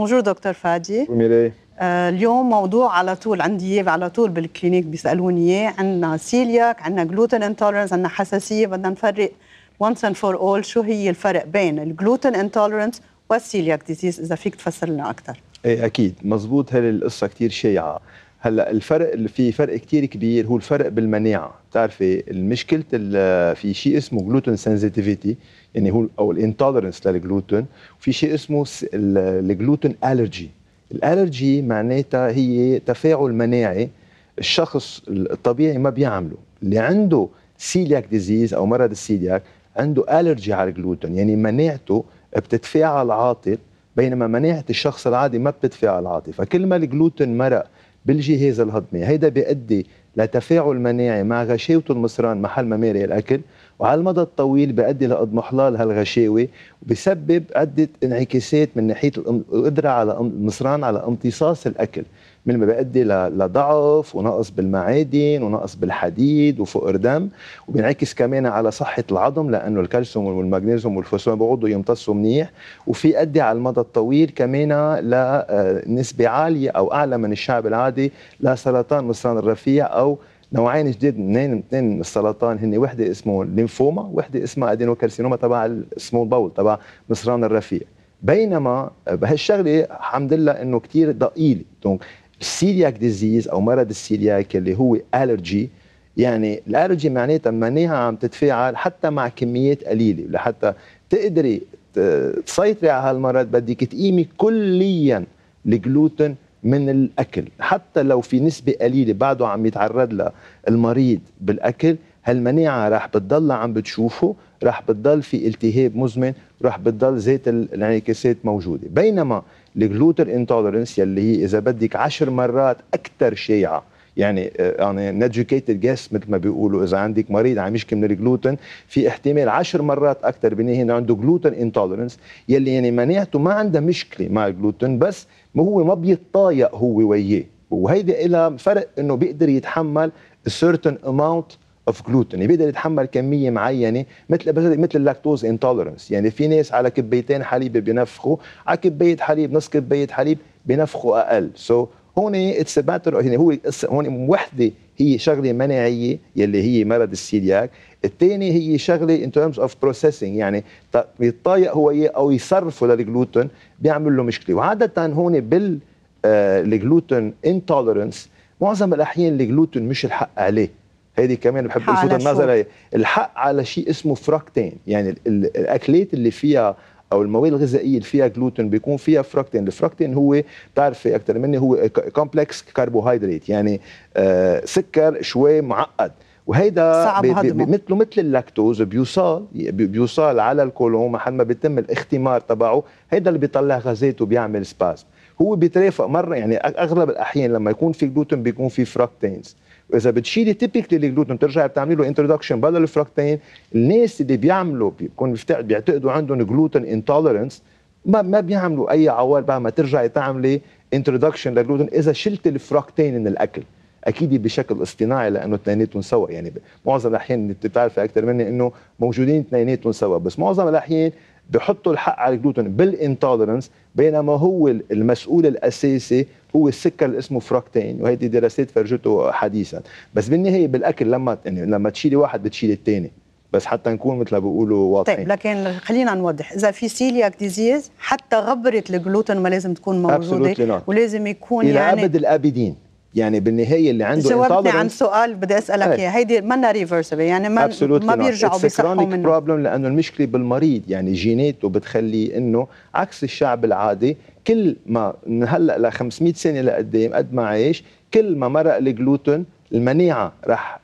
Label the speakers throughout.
Speaker 1: بونجور دكتور فادي ميري اليوم موضوع على طول عندي اياه على طول بالكلينيك بيسالوني اياه عندنا سيلياك عندنا جلوتين انتولرنس عندنا حساسيه بدنا نفرق وانس اند فور اول شو هي الفرق بين الجلوتين انتولرنس والسيلياك ديزيز اذا فيك تفسر لنا اكثر
Speaker 2: ايه اكيد مزبوط هذه القصه كثير شائعه هلا الفرق اللي في فرق كثير كبير هو الفرق بالمناعه بتعرفي المشكله في شيء اسمه جلوتين سنسيتيفيتي يعني هو او الانتولرنس للجلوتين وفي شيء اسمه الجلوتين الرجي الالرجي معناتها هي تفاعل مناعي الشخص الطبيعي ما بيعمله اللي عنده سيلياك ديزيز او مرض السيلياك عنده الرجي على الجلوتين يعني مناعته بتتفاعل عاطل بينما مناعه الشخص العادي ما بتتفاعل عاطل فكل ما الجلوتين مرق بالجهاز الهضمي هيدا بيؤدي لتفاعل مناعي مع غشاوة المصران محل ما مارق الأكل وعلى المدى الطويل بيؤدي لاضمحلال هالغشاوه وبسبب عده انعكاسات من ناحيه القدره على المصران على امتصاص الاكل من ما بيؤدي لضعف ونقص بالمعادن ونقص بالحديد وفقر دم وبينعكس كمان على صحه العظم لانه الكالسيوم والمغنيسيوم والفوسفور بيقعدوا يمتصوا منيح وفي ادي على المدى الطويل كمان لنسبه آه، عاليه او اعلى من الشعب العادي لسرطان مصران الرفيع او نوعين جديد اثنين اثنين السرطان هن وحده اسمه الليمفوما وحده اسمها ادينوكارسينوما تبع السمول باول تبع مصران الرفيع بينما بهالشغله الحمد لله انه كثير ضئيله دونك السيلياك ديزيز او مرض السيلياك اللي هو الرجي يعني الالرجي معناتها منيها عم تتفاعل حتى مع كميات قليله لحتى تقدري تسيطري على هالمرض بدك تقيمي كليا الجلوتين من الاكل حتى لو في نسبه قليله بعده عم يتعرض لها المريض بالاكل هالمناعه راح بتضل عم بتشوفه راح بتضل في التهاب مزمن راح بتضل ذات الانعكاسات موجوده بينما الجلوتر انتولرنس يلي هي اذا بدك عشر مرات اكثر شائعه يعني انا نادجوكيتد جيس مثل ما بيقولوا اذا عندك مريض عم يشكي من الجلوتين في احتمال عشر مرات اكثر انه عنده جلوتين انتولرنس يلي يعني مناعته ما عندها مشكله مع الجلوتين بس هو ما بيتطايق هو وياه وهيدي لها فرق انه بيقدر يتحمل certain amount اوف جلوتين يعني بيقدر يتحمل كميه معينه مثل مثل اللاكتوز انتولرنس يعني في ناس على كبيتين حليب بينفخوا على كبايه حليب نص كبايه حليب بينفخوا اقل سو so هون اتس ماتر يعني هو هون وحده هي شغله مناعيه يلي هي مرض السيلياك الثاني هي شغله ان ترمز اوف بروسيسنج يعني بيتضايق هو إيه او يصرفه للجلوتين بيعمل له مشكله وعاده هون بال آه، الجلوتين انتولرنس معظم الاحيان الجلوتين مش الحق عليه هيدي كمان بحب الفوت النظر الحق على شيء اسمه فراكتين يعني الاكلات اللي فيها او المواد الغذائيه اللي فيها جلوتين بيكون فيها فراكتين الفراكتين هو بتعرفي اكثر مني هو كومبلكس كربوهيدرات يعني آه، سكر شوي معقد وهيدا صعب هضمه مثله مثل اللاكتوز بيوصل بيوصل على الكولون محل ما بيتم الاختمار تبعه هيدا اللي بيطلع غازات وبيعمل سباس هو بيترافق مره يعني اغلب الاحيان لما يكون في جلوتين بيكون في فراكتينز واذا بتشيلي تيبيكلي الجلوتين بترجعي بتعملي له انتروداكشن بدل الفراكتين الناس اللي بيعملوا بيكون بيعتقدوا عندهم جلوتين انتولرنس ما ما بيعملوا اي عوار بعد ما ترجعي تعملي انتروداكشن للجلوتين اذا شلت الفراكتين من الاكل اكيد بشكل اصطناعي لانه اثنيناتهم سوا يعني معظم الاحيان انت بتعرفي اكثر مني انه موجودين اثنيناتهم سوا بس معظم الاحيان بحطوا الحق على الجلوتين بالانتولرنس بينما هو المسؤول الاساسي هو السكر اللي اسمه فراكتين وهيدي دراسات فرجته حديثا بس بالنهايه بالاكل لما يعني لما تشيلي واحد بتشيلي الثاني بس حتى نكون مثل ما بيقولوا واضحين طيب
Speaker 1: لكن خلينا نوضح اذا في سيلياك ديزيز حتى غبره الجلوتين ما لازم تكون موجوده ولازم يكون الى يعني ابد
Speaker 2: الابدين يعني بالنهايه اللي عنده جاوبني عن
Speaker 1: سؤال بدي اسالك طيب. اياه هيدي منا ريفرسبل يعني ما ما بيرجعوا بيصحوا منه
Speaker 2: بروبلم لانه المشكله بالمريض يعني جيناته بتخلي انه عكس الشعب العادي كل ما من هلا ل 500 سنه لقدام ايه، قد ما عايش كل ما مرق الجلوتين المناعه رح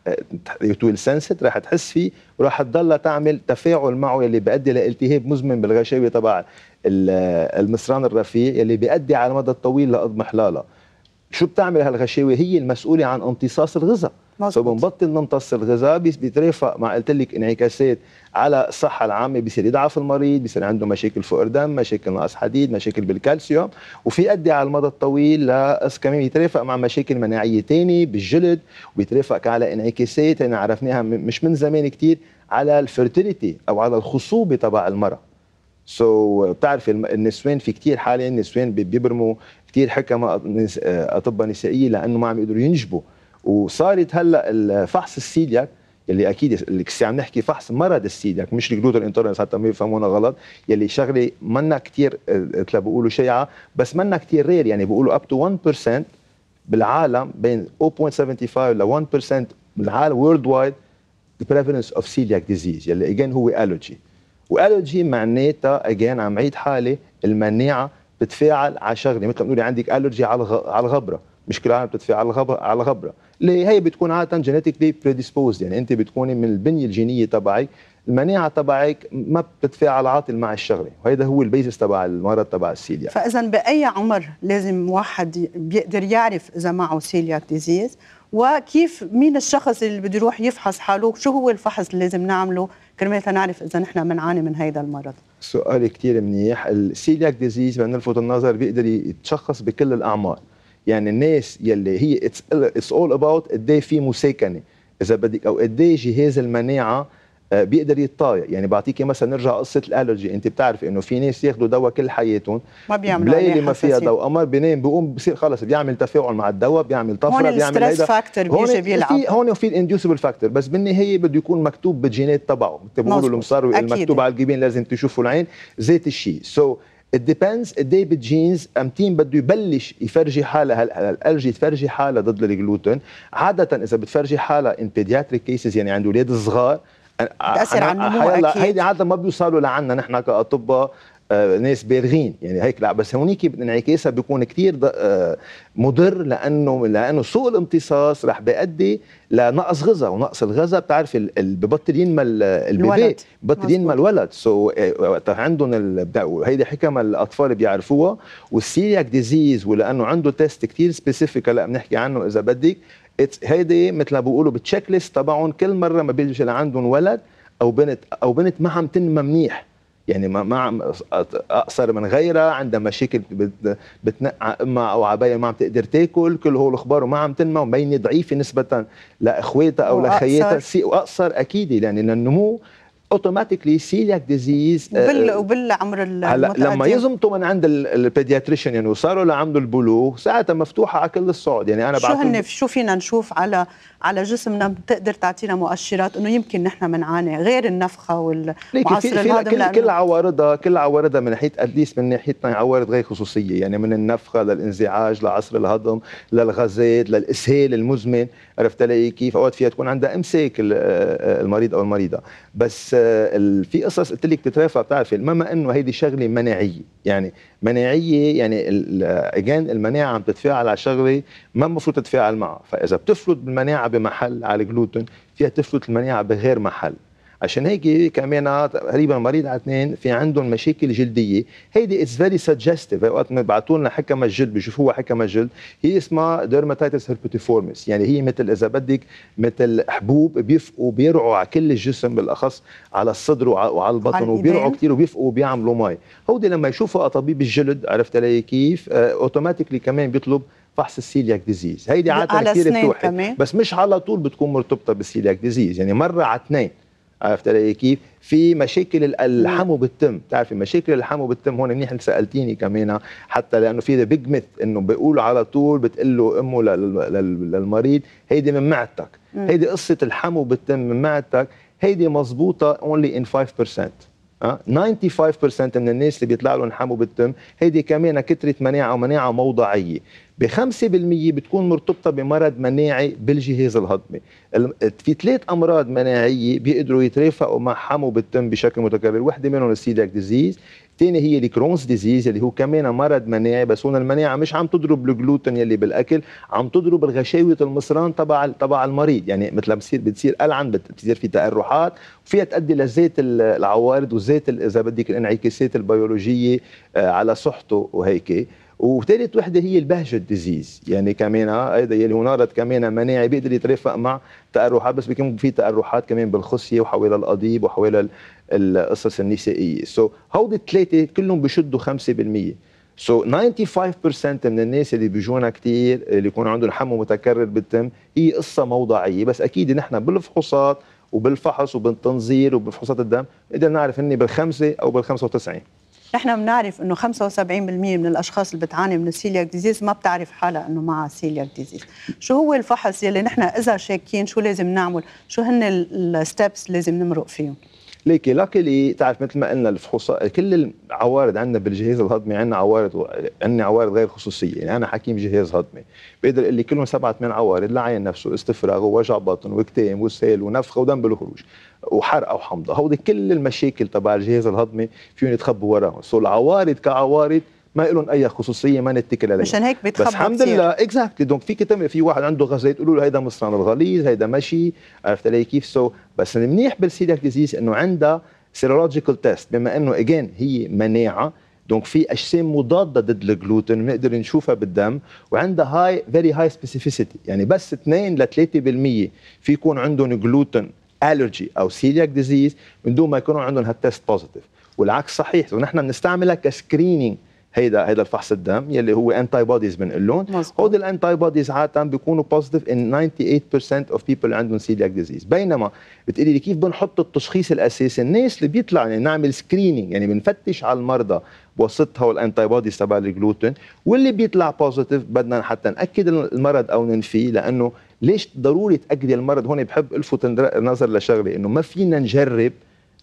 Speaker 2: سنسيت رح تحس فيه وراح تضلها تعمل تفاعل معه يلي بيؤدي لالتهاب مزمن بالغشاوه تبع المصران الرفيع يلي بيؤدي على المدى الطويل لاضمحلالها شو بتعمل هالغشاوه هي المسؤوله عن امتصاص الغذاء فبنبطل نمتص الغذاء بيترافق مع قلت لك انعكاسات على الصحه العامه بصير يضعف المريض بصير عنده مشاكل فقر دم مشاكل نقص حديد مشاكل بالكالسيوم وفي ادي على المدى الطويل لقص كمان بيترافق مع مشاكل مناعيه ثانيه بالجلد وبيترافق على انعكاسات يعني عرفناها مش من زمان كثير على الفرتيليتي او على الخصوبه تبع المراه سو so, بتعرفي النسوان في كثير حاليا النسوان بيبرموا كثير حكمة آه، اطباء نسائيه لانه ما عم يقدروا ينجبوا وصارت هلا الفحص السيلياك يلي اكيد اللي عم نحكي فحص مرض السيلياك مش الجلوتين انتولرنس حتى ما يفهمونا غلط يلي شغله منا كثير مثل آه، بيقولوا شائعه بس منا كثير رير يعني بيقولوا اب تو 1% بالعالم بين 0.75 ل 1% بالعالم وورلد وايد بريفلنس اوف سيلياك ديزيز يلي اجين هو الرجي والرجي معناتها اجين عم عيد حالي المناعه بتفاعل على شغله مثل ما بنقول يعني عندك الرجي على على الغبره مشكله عامه بتدفع على الغبره على الغبره اللي هي بتكون عاده جينيتيكلي بريديسبوز يعني انت بتكوني من البنيه الجينيه تبعك المناعه تبعك ما بتتفاعل عاطل مع الشغله وهذا هو البيزس تبع المرض تبع السيليا فاذا
Speaker 1: باي عمر لازم واحد بيقدر يعرف اذا معه سيليا ديزيز وكيف مين الشخص اللي بده يروح يفحص حاله شو هو الفحص اللي لازم نعمله كرمال نعرف اذا نحن بنعاني من هذا المرض
Speaker 2: سؤال كثير منيح السيلياك ديزيز بدنا نلفت النظر بيقدر يتشخص بكل الاعمار يعني الناس يلي هي اتس اول اباوت قد ايه في مساكنه اذا بدك او قد ايه جهاز المناعه آه، بيقدر يتطايق يعني بعطيكي مثلا نرجع قصه الالرجي انت بتعرفي انه في ناس ياخذوا دواء كل حياتهم ما بيعملوا ليله ما فيها دواء قمر بينام بيقوم بصير خلص بيعمل تفاعل مع الدواء بيعمل طفره هون بيعمل هيدا فاكتور بيجي بيلعب في هون في الانديوسبل فاكتور بس بالنهايه بده يكون مكتوب بالجينات تبعه بيقولوا المصاري المكتوب على الجبين لازم تشوفوا العين ذات الشيء سو so ديبيندز قد ايه بتجينز امتين بده يبلش يفرجي حالها هلا الالجي تفرجي حالها ضد الجلوتين عاده اذا بتفرجي حالها ان بيدياتريك كيسز يعني عند اولاد صغار بتاثر على النمو اكيد هيدي عاده ما بيوصلوا لعنا نحن كاطباء آه، ناس بالغين يعني هيك لا بس هونيك انعكاسها بيكون كثير آه، مضر لانه لانه سوء الامتصاص رح بيؤدي لنقص غذاء ونقص الغذاء بتعرف ببطل ينمى البيبي ببطل ينمى الولد سو so, آه، وقت عندهم ال... هيدي حكم الاطفال بيعرفوها والسيلياك ديزيز ولانه عنده تيست كثير سبيسيفيك هلا بنحكي عنه اذا بدك هيدي مثل ما بيقولوا بالتشيك ليست تبعهم كل مره ما بيجي لعندهم ولد او بنت او بنت ما عم تنمى منيح يعني ما ما اقصر من غيرها عندها مشاكل بتنقع امها او عبايه ما عم تقدر تاكل كل هول الاخبار وما عم تنمى ومبينه ضعيفه نسبه لاخواتها او لخياتها اقصر اكيد يعني النمو اوتوماتيكلي سيلياك ديزيز وبال آه، آه،
Speaker 1: وبالعمر هلا لما يزمتوا
Speaker 2: من عند البيدياتريشن يعني وصاروا لعمر البلوغ ساعتها مفتوحه على كل الصعد يعني انا شو هن
Speaker 1: شو فينا نشوف على على جسمنا بتقدر تعطينا مؤشرات انه يمكن نحن بنعاني غير النفخه والمعاصر الهضم كل, كل
Speaker 2: عوارضها كل عوارضها من ناحيه قديس من ناحيتنا عوارض غير خصوصيه يعني من النفخه للانزعاج لعصر الهضم للغازات للاسهال المزمن عرفت علي كيف اوقات فيها تكون عندها امساك آه، المريض او المريضه بس آه، في قصص قلت لك تترافع بتعرفي المهم انه هيدي شغله مناعيه يعني مناعيه يعني اجان المناعه عم تتفاعل على شغله ما المفروض تتفاعل معها فاذا بتفلت المناعه بمحل على الجلوتين فيها تفلت المناعه بغير محل عشان هيك كمان تقريبا مريض على اثنين في عندهم مشاكل جلديه هيدي اتس فيري سجستيف وقت بيبعثوا لنا حكم الجلد بيشوفوها حكم الجلد هي اسمها ديرماتيتس هيربوتيفورمس يعني هي مثل اذا بدك مثل حبوب بيفقوا بيرعوا على كل الجسم بالاخص على الصدر وعلى البطن وبيرعوا كثير وبيفقوا وبيعملوا مي هودي لما يشوفوا آه طبيب الجلد عرفت علي كيف اوتوماتيكلي آه كمان بيطلب فحص السيلياك ديزيز هيدي عاده كثير بتوحي بس مش على طول بتكون مرتبطه بالسيلياك ديزيز يعني مره على اثنين عرفت علي كيف؟ في مشاكل الحمو بالتم، بتعرفي مشاكل الحمو بالتم هون منيح انت سالتيني كمان حتى لانه في ذا بيج ميث انه بيقولوا على طول بتقول له امه للمريض هيدي من معدتك، هيدي قصه الحمو بالتم من معدتك هيدي مضبوطه اونلي ان 5% 95% آه؟ من الناس اللي بيطلع لهم حمو بالتم هيدي كمان كترة مناعه ومناعه موضعيه ب 5% بتكون مرتبطه بمرض مناعي بالجهاز الهضمي في ثلاث امراض مناعيه بيقدروا يترافقوا مع حمو بالتم بشكل متكرر وحده منهم السيداك ديزيز الثاني هي الكرونز ديزيز اللي هو كمان مرض مناعي بس هون المناعه مش عم تضرب الجلوتين يلي بالاكل عم تضرب الغشاوه المصران تبع تبع المريض يعني مثل ما بتصير بتصير العن بتصير في تقرحات وفيها تؤدي لزيت العوارض وزيت اذا بدك الانعكاسات البيولوجيه آه، على صحته وهيك وثالث وحده هي البهجه ديزيز يعني كمان هذا يلي هنالت كمان مناعي بيقدر يترافق مع تقرحات بس بيكون في تقرحات كمان بالخصيه وحوالى القضيب وحوالى القصص النسائيه سو so, هودي الثلاثه كلهم بشدوا 5% سو so 95% من الناس اللي بيجونا كثير اللي يكون عندهم حمى متكرر بالتم هي قصه موضعيه بس اكيد نحن بالفحوصات وبالفحص وبالتنظير وبفحوصات الدم قدرنا نعرف اني بالخمسه او بال 95
Speaker 1: نحن بنعرف انه 75% من الاشخاص اللي بتعاني من السيلياك ديزيز ما بتعرف حالها انه معها سيلياك ديزيز شو هو الفحص يلي نحن اذا شاكين شو لازم نعمل شو هن الستبس لازم نمرق فيهم
Speaker 2: ليكي لاكي لي تعرف مثل ما قلنا الفحوصات كل العوارض عندنا بالجهاز الهضمي عندنا عوارض عندنا عوارض غير خصوصيه يعني انا حكيم جهاز هضمي بقدر اقول لي كلهم سبعه ثمان عوارض لعين نفسه استفراغ ووجع بطن واكتئاب وسيل ونفخه ودم بالخروج وحرقه وحمضه هودي كل المشاكل تبع الجهاز الهضمي فيهم يتخبوا وراهم سو العوارض كعوارض ما لهم اي خصوصيه ما نتكل عليها مشان هيك بيتخبط بس الحمد لله اكزاكتلي دونك فيك تم في واحد عنده غزه تقول له هيدا مصران الغليظ هيدا مشي عرفت علي كيف سو بس المنيح بالسيلياك ديزيز انه عندها سيرولوجيكال تيست بما انه اجين هي مناعه دونك في اجسام مضاده ضد الجلوتين بنقدر نشوفها بالدم وعندها هاي فيري هاي سبيسيفيسيتي يعني بس 2 ل 3% في يكون عندهم جلوتين الرجي او سيلياك ديزيز من دون ما يكونوا عندهم هالتيست بوزيتيف والعكس صحيح ونحن بنستعملها كسكرينينج هيدا هيدا الفحص الدم يلي هو انتي بوديز بنقول لهم هود الانتي بوديز عاده بيكونوا بوزيتيف ان 98% اوف بيبل عندهم سيلياك ديزيز بينما بتقولي لي كيف بنحط التشخيص الاساسي الناس اللي بيطلع يعني نعمل سكرينينج يعني بنفتش على المرضى بواسطتها والانتي بوديز تبع الجلوتين واللي بيطلع بوزيتيف بدنا حتى ناكد المرض او ننفيه لانه ليش ضروري تاكدي المرض هون بحب الفت نظر لشغله انه ما فينا نجرب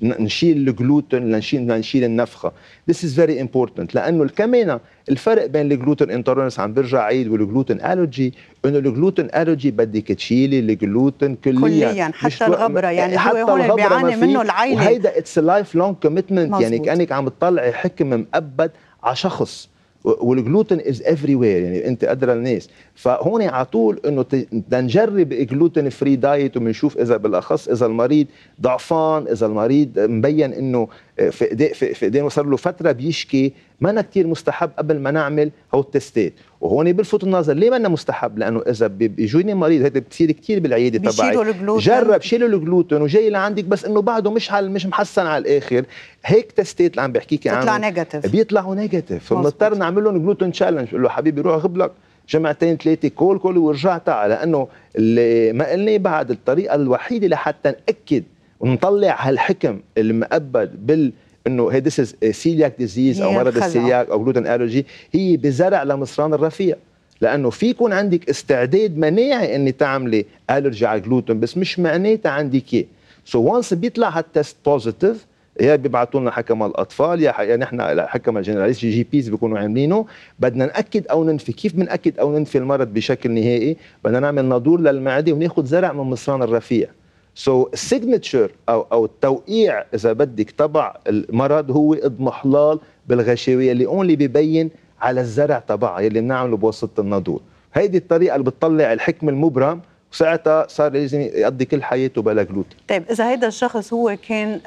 Speaker 2: نشيل الجلوتين لنشيل نشيل النفخه ذس از فيري امبورتنت لانه كمان الفرق بين الجلوتين انتورنس عم برجع عيد والجلوتين الرجي انه الجلوتين الرجي بدك تشيلي الجلوتين كليا كليا حتى الغبره يعني حتى هو هون بيعاني منه العيله وهيدا اتس لايف لونج كوميتمنت يعني كانك عم تطلعي حكم مؤبد على شخص والجلوتين از افري وير يعني انت قادره الناس فهون على طول انه بدنا نجرب جلوتين فري دايت وبنشوف اذا بالاخص اذا المريض ضعفان اذا المريض مبين انه في في ايديه وصار له فتره بيشكي ما كثير مستحب قبل ما نعمل هو التستات وهون بلفت النظر ليه ما أنا مستحب لانه اذا بيجوني مريض هيدا بتصير كثير بالعياده تبعي جرب شيلوا الجلوتين وجاي لعندك بس انه بعده مش على مش محسن على الاخر هيك تستات اللي عم بحكيك عنه بيطلعوا نيجاتيف بيطلعوا نيجاتيف فبنضطر نعمل لهم جلوتين تشالنج بقول له حبيبي روح غبلك جمعتين ثلاثه كول كول ورجعت على انه اللي ما قلنا بعد الطريقه الوحيده لحتى ناكد ونطلع هالحكم المؤبد بال انه هي ذيس از سيلياك ديزيز او مرض السيلياك او جلوتين الرجي هي بزرع لمصران الرفيع لانه في يكون عندك استعداد مناعي اني تعملي الرجي على الجلوتين بس مش معناتها عندك اياه سو وانس بيطلع هالتست بوزيتيف يا بيبعثوا لنا حكم الاطفال يا يعني احنا حكم الجنراليس جي بيز بيكونوا عاملينه بدنا ناكد او ننفي كيف بناكد او ننفي المرض بشكل نهائي بدنا نعمل نادور للمعده وناخذ زرع من مصران الرفيع سو so, السيجنتشر او او التوقيع اذا بدك تبع المرض هو اضمحلال بالغشاويه اللي اونلي ببين على الزرع تبعها اللي بنعمله بواسطه النادور هيدي الطريقه اللي بتطلع الحكم المبرم ساعتها صار لازم يقضي كل حياته بلا
Speaker 1: جلوتين طيب اذا هيدا الشخص هو كان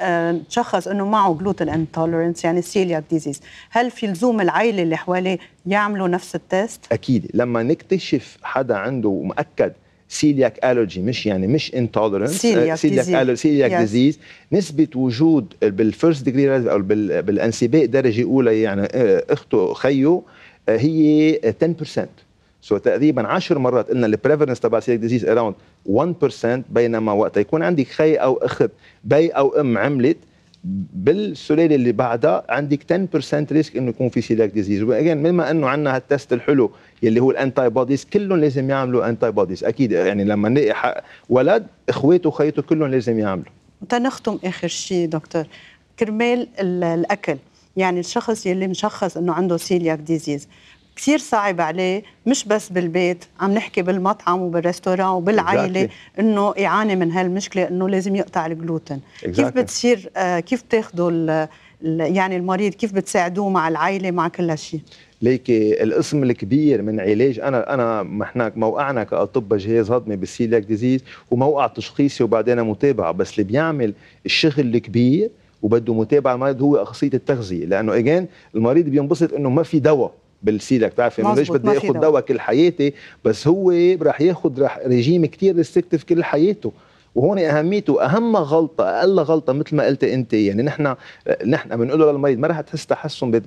Speaker 1: تشخص آه، انه معه جلوتين انتولرنس يعني سيلياك ديزيز هل في لزوم العائله اللي حواليه يعملوا نفس التيست
Speaker 2: اكيد لما نكتشف حدا عنده مؤكد سيلياك الرجي مش يعني مش انتولرنس سيلياك ديزيز سيلياك ديزيز نسبه وجود بالفيرست ديجري او بالانسباء درجه اولى يعني آه، اخته خيه آه، هي 10% سو so, تقريبا 10 مرات قلنا البريفرنس تبع سيليك ديزيز اراوند 1% بينما وقت يكون عندك خي او اخت بي او ام عملت بالسلاله اللي بعدها عندك 10% ريسك انه يكون في سيلاك ديزيز واجين بما انه عندنا هالتست الحلو يلي هو الانتي بوديز كلهم لازم يعملوا انتي بوديز اكيد يعني لما نلاقي ولد اخواته وخيته كلهم لازم يعملوا
Speaker 1: تنختم اخر شيء دكتور كرمال الاكل يعني الشخص يلي مشخص انه عنده سيلياك ديزيز كثير صعب عليه مش بس بالبيت عم نحكي بالمطعم وبالريستوران وبالعائله exactly. انه يعاني من هالمشكله انه لازم يقطع الجلوتين exactly. آه، كيف بتصير كيف بتاخذوا يعني المريض كيف بتساعدوه مع العائله مع كل شيء
Speaker 2: ليكي القسم الكبير من علاج انا انا احنا موقعنا كاطباء جهاز هضمي بالسيلياك ديزيز وموقع تشخيصي وبعدين متابعه بس اللي بيعمل الشغل الكبير وبده متابعه المريض هو اخصائيه التغذيه لانه اجان المريض بينبسط انه ما في دواء بالسيدك انه ما بدي اخذ دواء كل حياتي بس هو راح ياخذ راح ريجيم كثير ريستكتيف كل حياته وهون اهميته اهم غلطه اقل غلطه مثل ما قلت انت يعني نحن نحن بنقول للمريض ما راح تحس تحسن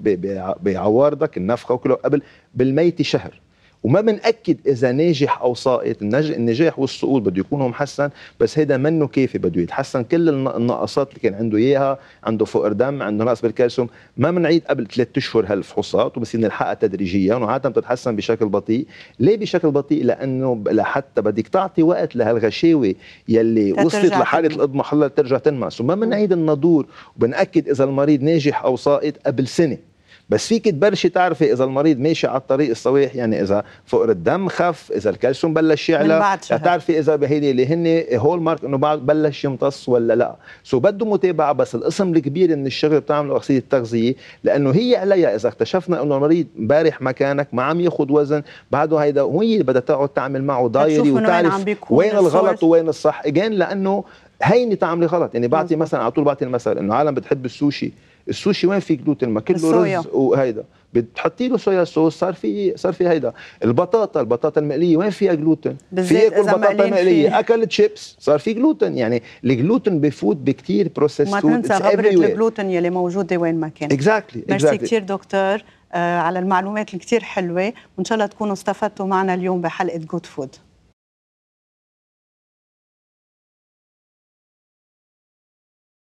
Speaker 2: بعوارضك النفخه وكله قبل بالميت شهر وما بنأكد إذا ناجح أو ساقط النجاح والسقوط بده يكون محسن بس هيدا منه كافي بده يتحسن كل النقصات اللي كان عنده إياها عنده فقر دم عنده نقص بالكالسيوم ما بنعيد قبل ثلاثة أشهر هالفحوصات وبصير نلحقها تدريجيا وعادة بتتحسن بشكل بطيء ليه بشكل بطيء لأنه لحتى بدك تعطي وقت لهالغشاوة يلي وصلت لحالة الإضمحلال ترجع تنمس وما بنعيد النضور وبنأكد إذا المريض ناجح أو ساقط قبل سنة بس فيك تبلشي تعرفي اذا المريض ماشي على الطريق الصحيح يعني اذا فقر الدم خف اذا الكالسيوم بلش يعلى تعرفي اذا بهيدي اللي هن هول مارك انه بعد بلش يمتص ولا لا سو بده متابعه بس القسم الكبير من الشغل بتعمله اغسيل التغذيه لانه هي عليها اذا اكتشفنا انه المريض امبارح مكانك ما عم ياخذ وزن بعده هيدا وهي بدها تقعد تعمل معه دايري وتعرف وين, وين الغلط وين الصح اجين لانه هيني تعملي غلط يعني بعطي مثلا على طول بعطي المثل انه عالم بتحب السوشي السوشي وين فيه جلوتين ما كله رز وهيدا بتحطي له صويا صوص صار في صار في هيدا البطاطا البطاطا المقليه وين فيها جلوتين في كل بطاطا مقليه اكل تشيبس صار في جلوتين يعني الجلوتين بفوت بكثير بروسيس ما تنسى غبره الجلوتين
Speaker 1: يلي موجوده وين ما كان اكزاكتلي exactly. ميرسي exactly. كثير دكتور آه، على المعلومات الكثير حلوه وان شاء الله تكونوا استفدتوا معنا اليوم بحلقه جود فود